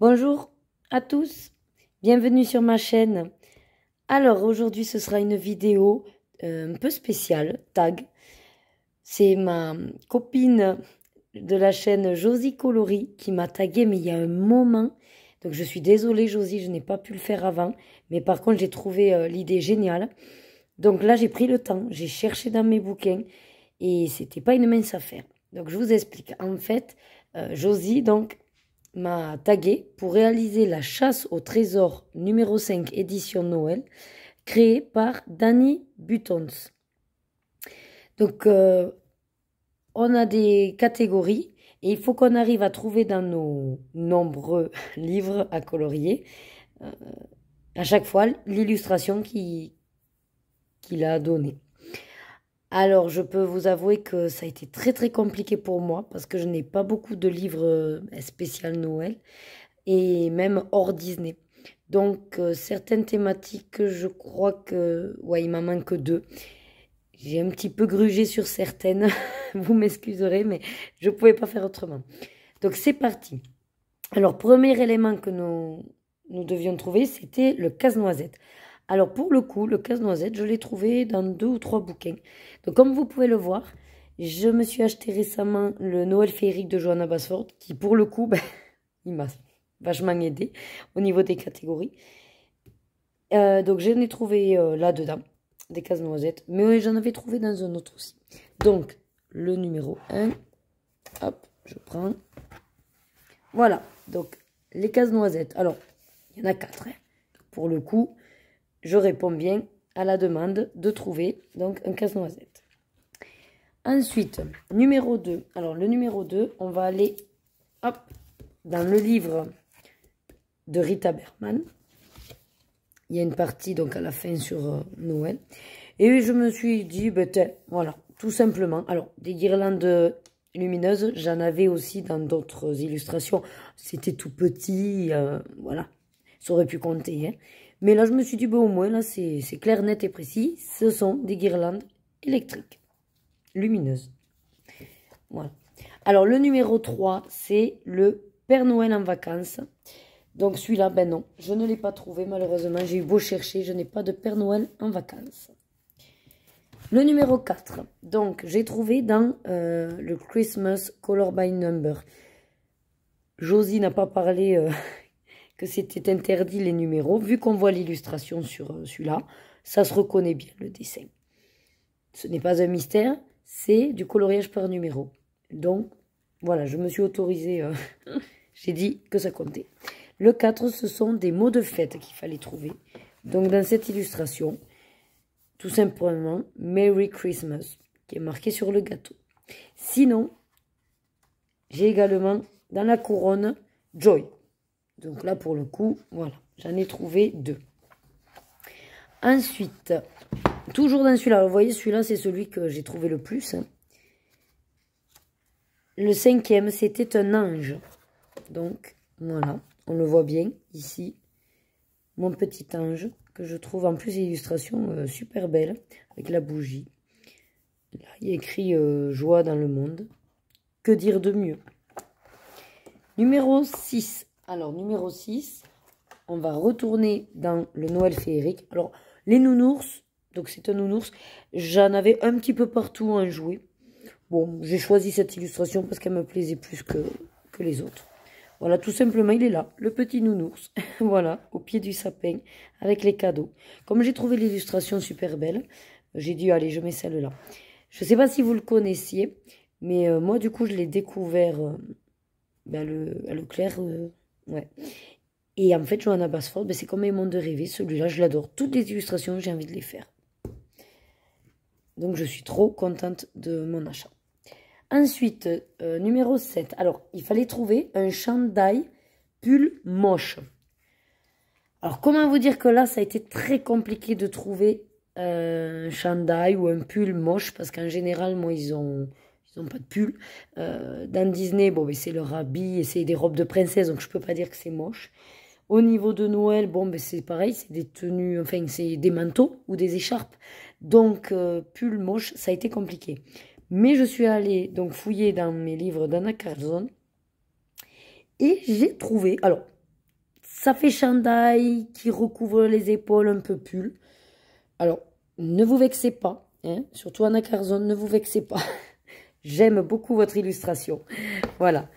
Bonjour à tous, bienvenue sur ma chaîne. Alors aujourd'hui ce sera une vidéo euh, un peu spéciale, tag. C'est ma copine de la chaîne Josie Colori qui m'a tagué mais il y a un moment. Donc je suis désolée Josie, je n'ai pas pu le faire avant. Mais par contre j'ai trouvé euh, l'idée géniale. Donc là j'ai pris le temps, j'ai cherché dans mes bouquins et c'était pas une mince affaire. Donc je vous explique. En fait, euh, Josie donc m'a tagué pour réaliser la chasse au trésor numéro 5 édition Noël créée par Danny Butons. Donc euh, on a des catégories et il faut qu'on arrive à trouver dans nos nombreux livres à colorier euh, à chaque fois l'illustration qu'il a donnée. Alors, je peux vous avouer que ça a été très très compliqué pour moi parce que je n'ai pas beaucoup de livres euh, spécial Noël et même hors Disney. Donc, euh, certaines thématiques, je crois que. Ouais, il m'en manque deux. J'ai un petit peu grugé sur certaines. vous m'excuserez, mais je ne pouvais pas faire autrement. Donc, c'est parti. Alors, premier élément que nous, nous devions trouver, c'était le casse-noisette. Alors pour le coup, le casse-noisette, je l'ai trouvé dans deux ou trois bouquins. Donc comme vous pouvez le voir, je me suis acheté récemment le Noël féerique de Johanna Basford, qui pour le coup, ben, il m'a vachement aidé au niveau des catégories. Euh, donc j'en ai trouvé euh, là-dedans, des casse-noisettes, mais j'en avais trouvé dans un autre aussi. Donc le numéro 1, hop, je prends. Voilà, donc les casse-noisettes. Alors, il y en a quatre. Hein. pour le coup je réponds bien à la demande de trouver donc un casse-noisette. Ensuite, numéro 2. Alors, le numéro 2, on va aller dans le livre de Rita Berman. Il y a une partie donc à la fin sur euh, Noël. Et je me suis dit, ben, voilà, tout simplement. Alors, des guirlandes lumineuses, j'en avais aussi dans d'autres illustrations. C'était tout petit, euh, voilà. Ça aurait pu compter, hein. Mais là, je me suis dit, au moins, là, c'est clair, net et précis. Ce sont des guirlandes électriques, lumineuses. Voilà. Alors, le numéro 3, c'est le Père Noël en vacances. Donc, celui-là, ben non, je ne l'ai pas trouvé, malheureusement. J'ai eu beau chercher, je n'ai pas de Père Noël en vacances. Le numéro 4, donc, j'ai trouvé dans euh, le Christmas Color by Number. Josie n'a pas parlé... Euh, que c'était interdit les numéros. Vu qu'on voit l'illustration sur euh, celui-là, ça se reconnaît bien le dessin. Ce n'est pas un mystère, c'est du coloriage par numéro. Donc, voilà, je me suis autorisée, euh, j'ai dit que ça comptait. Le 4, ce sont des mots de fête qu'il fallait trouver. Donc, dans cette illustration, tout simplement, Merry Christmas, qui est marqué sur le gâteau. Sinon, j'ai également dans la couronne Joy. Donc là, pour le coup, voilà, j'en ai trouvé deux. Ensuite, toujours dans celui-là, vous voyez, celui-là, c'est celui que j'ai trouvé le plus. Hein. Le cinquième, c'était un ange. Donc, voilà, on le voit bien ici. Mon petit ange, que je trouve en plus illustration euh, super belle, avec la bougie. il écrit euh, Joie dans le monde ». Que dire de mieux Numéro 6, alors, numéro 6, on va retourner dans le Noël féerique. Alors, les nounours, donc c'est un nounours, j'en avais un petit peu partout un jouet. Bon, j'ai choisi cette illustration parce qu'elle me plaisait plus que, que les autres. Voilà, tout simplement, il est là, le petit nounours, voilà, au pied du sapin, avec les cadeaux. Comme j'ai trouvé l'illustration super belle, j'ai dit, allez, je mets celle-là. Je ne sais pas si vous le connaissiez, mais euh, moi, du coup, je l'ai découvert euh, ben, le, à euh, Ouais. Et en fait, Johanna Basford, mais ben, c'est comme monde de rêver. Celui-là, je l'adore. Toutes les illustrations, j'ai envie de les faire. Donc, je suis trop contente de mon achat. Ensuite, euh, numéro 7. Alors, il fallait trouver un chandail pull moche. Alors, comment vous dire que là, ça a été très compliqué de trouver euh, un chandail ou un pull moche parce qu'en général, moi, ils ont ils n'ont pas de pull. Euh, dans Disney, bon, ben, c'est leur habit et c'est des robes de princesse, donc je peux pas dire que c'est moche. Au niveau de Noël, bon, ben, c'est pareil, c'est des tenues, enfin, c'est des manteaux ou des écharpes. Donc, euh, pull moche, ça a été compliqué. Mais je suis allée donc fouiller dans mes livres d'Anna Carlson et j'ai trouvé, alors, ça fait chandail qui recouvre les épaules, un peu pull. Alors, ne vous vexez pas, hein, surtout Anna Carlson, ne vous vexez pas. J'aime beaucoup votre illustration. Voilà.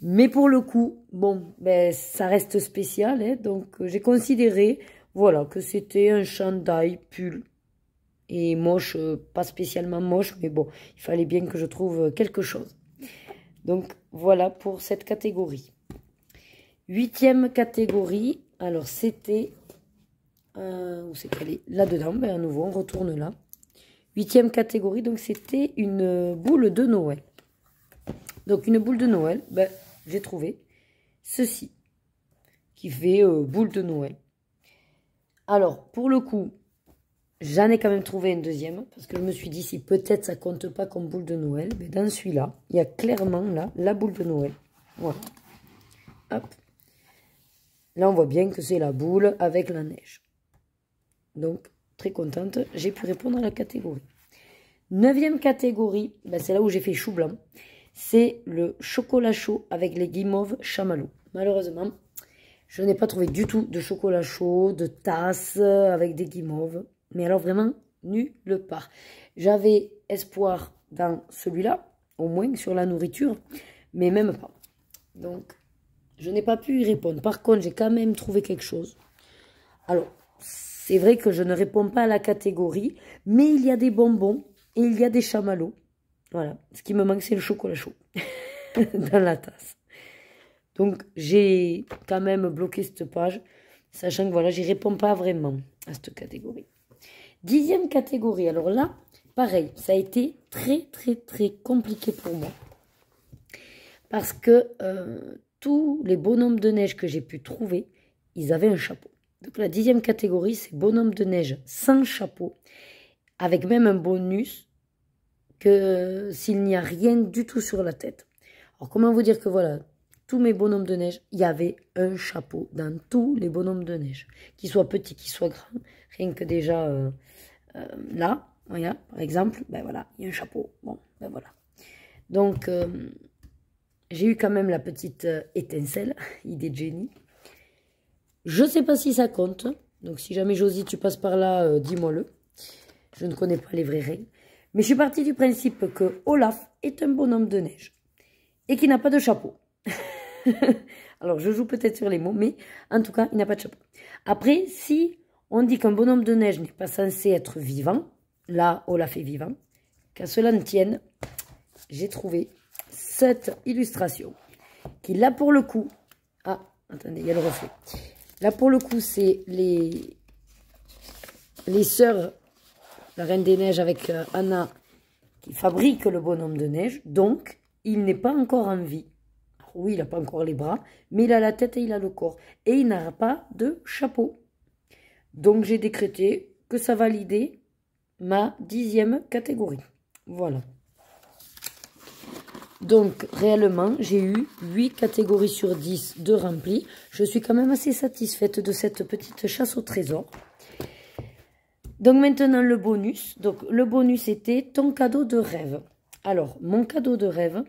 Mais pour le coup, bon, ben, ça reste spécial. Hein, donc, euh, j'ai considéré voilà, que c'était un chandail pull. Et moche, euh, pas spécialement moche, mais bon, il fallait bien que je trouve euh, quelque chose. Donc, voilà pour cette catégorie. Huitième catégorie. Alors, c'était... où c'est qu'elle est Là-dedans, mais ben, à nouveau, on retourne là. Huitième catégorie, donc c'était une euh, boule de Noël. Donc une boule de Noël, ben, j'ai trouvé ceci, qui fait euh, boule de Noël. Alors, pour le coup, j'en ai quand même trouvé une deuxième, parce que je me suis dit, si peut-être ça compte pas comme boule de Noël, mais ben, dans celui-là, il y a clairement là, la boule de Noël. Voilà. Hop. Là, on voit bien que c'est la boule avec la neige. Donc, très contente, j'ai pu répondre à la catégorie. Neuvième catégorie, ben, c'est là où j'ai fait chou blanc, c'est le chocolat chaud avec les guimauves chamallow. Malheureusement, je n'ai pas trouvé du tout de chocolat chaud, de tasse euh, avec des guimauves, mais alors vraiment nulle part. J'avais espoir dans celui-là, au moins sur la nourriture, mais même pas. Donc, je n'ai pas pu y répondre. Par contre, j'ai quand même trouvé quelque chose. Alors, c'est vrai que je ne réponds pas à la catégorie, mais il y a des bonbons et il y a des chamallows. Voilà, ce qui me manque, c'est le chocolat chaud dans la tasse. Donc, j'ai quand même bloqué cette page, sachant que voilà, j'y réponds pas vraiment à cette catégorie. Dixième catégorie, alors là, pareil, ça a été très, très, très compliqué pour moi. Parce que euh, tous les bonhommes de neige que j'ai pu trouver, ils avaient un chapeau. Donc la dixième catégorie, c'est bonhomme de neige sans chapeau, avec même un bonus que s'il n'y a rien du tout sur la tête. Alors comment vous dire que voilà, tous mes bonhommes de neige, il y avait un chapeau dans tous les bonhommes de neige, qu'ils soient petits, qu'ils soient grands, rien que déjà euh, euh, là, par exemple, ben voilà, il y a un chapeau, bon, ben voilà. Donc euh, j'ai eu quand même la petite étincelle, idée de génie. Je ne sais pas si ça compte. Donc si jamais Josie, tu passes par là, euh, dis-moi-le. Je ne connais pas les vraies règles. Mais je suis partie du principe que Olaf est un bonhomme de neige et qu'il n'a pas de chapeau. Alors je joue peut-être sur les mots, mais en tout cas, il n'a pas de chapeau. Après, si on dit qu'un bonhomme de neige n'est pas censé être vivant, là, Olaf est vivant, qu'à cela ne tienne, j'ai trouvé cette illustration qui, là, pour le coup... Ah, attendez, il y a le reflet Là, pour le coup, c'est les, les sœurs, la Reine des Neiges avec euh, Anna, qui fabrique le bonhomme de neige. Donc, il n'est pas encore en vie. Oui, il n'a pas encore les bras, mais il a la tête et il a le corps. Et il n'a pas de chapeau. Donc, j'ai décrété que ça validait ma dixième catégorie. Voilà. Donc, réellement, j'ai eu 8 catégories sur 10 de remplies Je suis quand même assez satisfaite de cette petite chasse au trésor. Donc maintenant, le bonus. Donc, le bonus était ton cadeau de rêve. Alors, mon cadeau de rêve,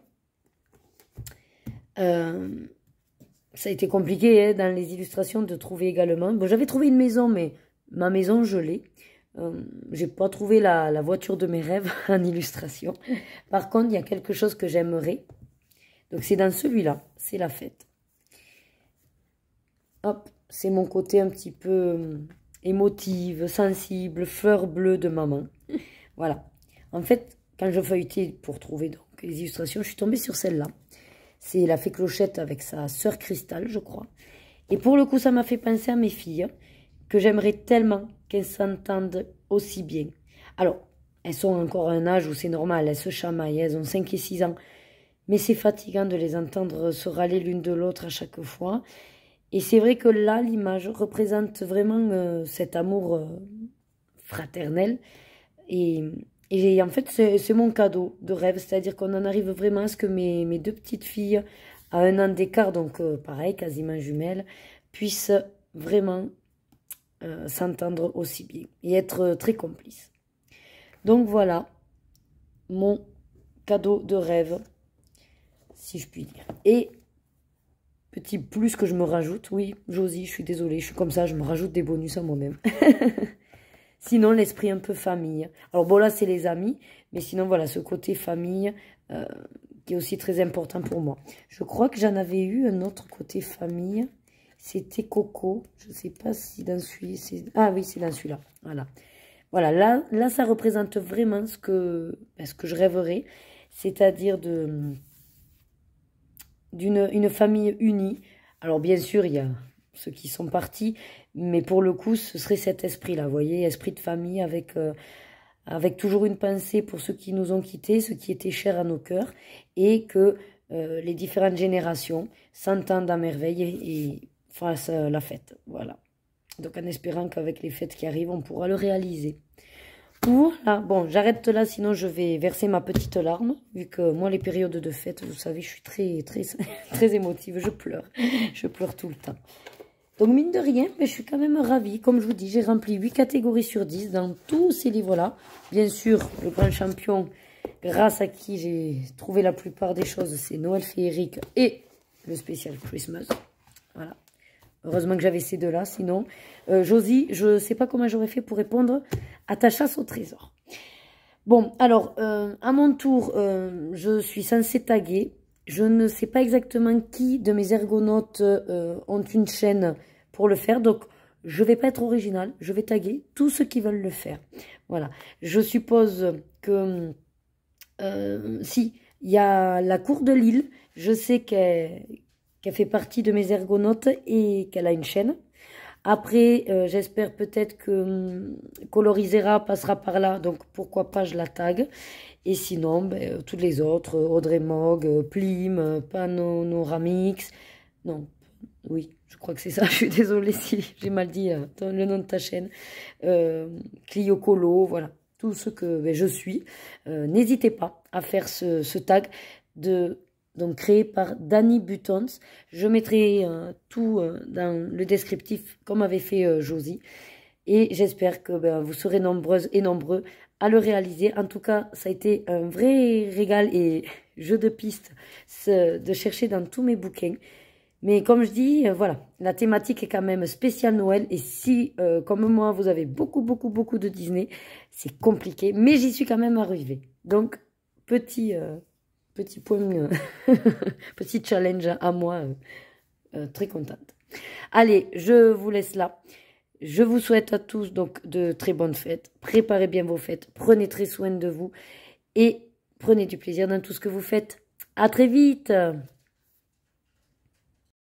euh, ça a été compliqué hein, dans les illustrations de trouver également. Bon, J'avais trouvé une maison, mais ma maison, je l'ai. Euh, j'ai pas trouvé la, voiture de mes rêves en illustration. Par contre, il y a quelque chose que j'aimerais. Donc, c'est dans celui-là. C'est la fête. Hop, c'est mon côté un petit peu euh, émotive, sensible, fleur bleue de maman. Voilà. En fait, quand je feuilletais pour trouver donc les illustrations, je suis tombée sur celle-là. C'est la fée Clochette avec sa sœur Cristal, je crois. Et pour le coup, ça m'a fait penser à mes filles. Hein que j'aimerais tellement qu'elles s'entendent aussi bien. Alors, elles sont encore à un âge où c'est normal, elles se chamaillent, elles ont 5 et 6 ans. Mais c'est fatigant de les entendre se râler l'une de l'autre à chaque fois. Et c'est vrai que là, l'image représente vraiment euh, cet amour euh, fraternel. Et, en fait, c'est mon cadeau de rêve. C'est-à-dire qu'on en arrive vraiment à ce que mes, deux petites filles, à un an d'écart, donc euh, pareil, quasiment jumelles, puissent vraiment euh, s'entendre aussi bien et être euh, très complice Donc voilà mon cadeau de rêve, si je puis dire. Et petit plus que je me rajoute, oui, Josie, je suis désolée, je suis comme ça, je me rajoute des bonus à moi-même. sinon, l'esprit un peu famille. Alors bon, là, c'est les amis, mais sinon, voilà, ce côté famille euh, qui est aussi très important pour moi. Je crois que j'en avais eu un autre côté famille. C'était Coco. Je ne sais pas si dans celui Ah oui, c'est dans celui-là. Voilà. Voilà, là, là, ça représente vraiment ce que, ben, ce que je rêverais. C'est-à-dire de d'une une famille unie. Alors bien sûr, il y a ceux qui sont partis, mais pour le coup, ce serait cet esprit-là, vous voyez, esprit de famille avec, euh, avec toujours une pensée pour ceux qui nous ont quittés, ceux qui étaient chers à nos cœurs, et que euh, les différentes générations s'entendent à merveille et, fasse la fête. Voilà. Donc en espérant qu'avec les fêtes qui arrivent, on pourra le réaliser. là bon, j'arrête là, sinon je vais verser ma petite larme, vu que moi, les périodes de fête, vous savez, je suis très, très, très émotive, je pleure, je pleure tout le temps. Donc mine de rien, mais je suis quand même ravie, comme je vous dis, j'ai rempli 8 catégories sur 10 dans tous ces livres-là. Bien sûr, le grand champion, grâce à qui j'ai trouvé la plupart des choses, c'est Noël féerique et le spécial Christmas, voilà. Heureusement que j'avais ces deux-là, sinon. Euh, Josie, je ne sais pas comment j'aurais fait pour répondre à ta chasse au trésor. Bon, alors, euh, à mon tour, euh, je suis censée taguer. Je ne sais pas exactement qui de mes ergonautes ont une chaîne pour le faire. Donc, je ne vais pas être original. Je vais taguer tous ceux qui veulent le faire. Voilà. Je suppose que... si, il y a la cour de Lille. Je sais qu'elle qui a fait partie de mes ergonautes et qu'elle a une chaîne. Après, euh, j'espère peut-être que hum, Colorisera passera par là, donc pourquoi pas je la tag. Et sinon, ben, euh, toutes les autres, euh, Audrey Mog, Plim, Panoramix, non, oui, je crois que c'est ça, je suis désolée si j'ai mal dit le nom de ta chaîne, Clio Colo, voilà, tout ce que ben, je suis. N'hésitez pas à faire ce tag de donc créé par Danny Buttons. Je mettrai euh, tout euh, dans le descriptif comme avait fait euh, Josie. Et j'espère que ben, vous serez nombreuses et nombreux à le réaliser. En tout cas, ça a été un vrai régal et jeu de piste de chercher dans tous mes bouquins. Mais comme je dis, voilà, la thématique est quand même spéciale Noël. Et si, comme moi, vous avez beaucoup, beaucoup, beaucoup de Disney, c'est compliqué. Mais j'y suis quand même arrivée. Donc, petit petit point, euh, petit challenge à moi, euh, euh, très contente. Allez, je vous laisse là. Je vous souhaite à tous donc de très bonnes fêtes. Préparez bien vos fêtes. Prenez très soin de vous. Et prenez du plaisir dans tout ce que vous faites. À très vite